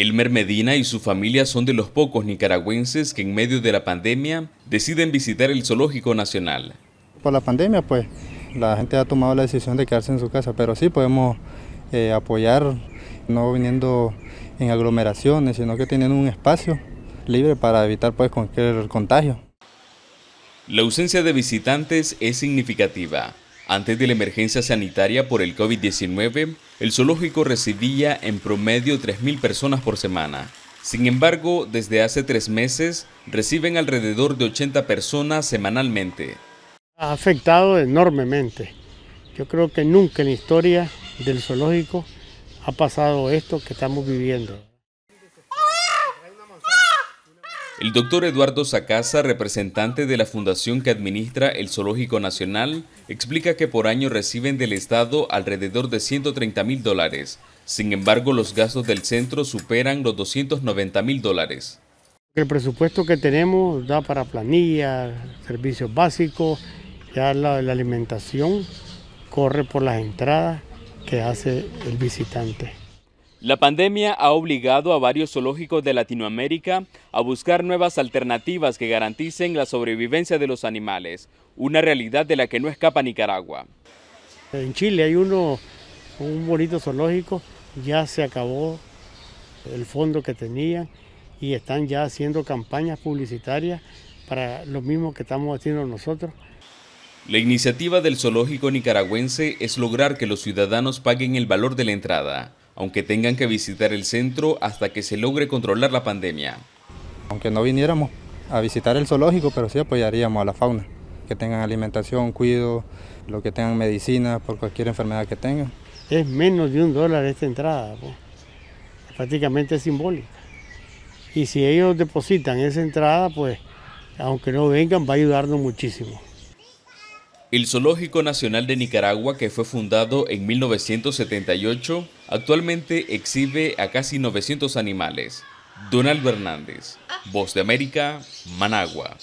Elmer Medina y su familia son de los pocos nicaragüenses que en medio de la pandemia deciden visitar el Zoológico Nacional. Por la pandemia, pues, la gente ha tomado la decisión de quedarse en su casa, pero sí podemos eh, apoyar, no viniendo en aglomeraciones, sino que teniendo un espacio libre para evitar pues, cualquier contagio. La ausencia de visitantes es significativa, antes de la emergencia sanitaria por el COVID-19, el zoológico recibía en promedio 3.000 personas por semana. Sin embargo, desde hace tres meses reciben alrededor de 80 personas semanalmente. Ha afectado enormemente. Yo creo que nunca en la historia del zoológico ha pasado esto que estamos viviendo. El doctor Eduardo Sacasa, representante de la fundación que administra el Zoológico Nacional, explica que por año reciben del Estado alrededor de 130 mil dólares. Sin embargo, los gastos del centro superan los 290 mil dólares. El presupuesto que tenemos da para planillas, servicios básicos, ya la, la alimentación corre por las entradas que hace el visitante. La pandemia ha obligado a varios zoológicos de Latinoamérica a buscar nuevas alternativas que garanticen la sobrevivencia de los animales, una realidad de la que no escapa Nicaragua. En Chile hay uno, un bonito zoológico, ya se acabó el fondo que tenían y están ya haciendo campañas publicitarias para lo mismo que estamos haciendo nosotros. La iniciativa del zoológico nicaragüense es lograr que los ciudadanos paguen el valor de la entrada, aunque tengan que visitar el centro hasta que se logre controlar la pandemia. Aunque no viniéramos a visitar el zoológico, pero sí apoyaríamos a la fauna, que tengan alimentación, cuido, lo que tengan medicina por cualquier enfermedad que tengan. Es menos de un dólar esta entrada, prácticamente es simbólica. Y si ellos depositan esa entrada, pues aunque no vengan, va a ayudarnos muchísimo. El Zoológico Nacional de Nicaragua, que fue fundado en 1978, actualmente exhibe a casi 900 animales. Donald Hernández, Voz de América, Managua.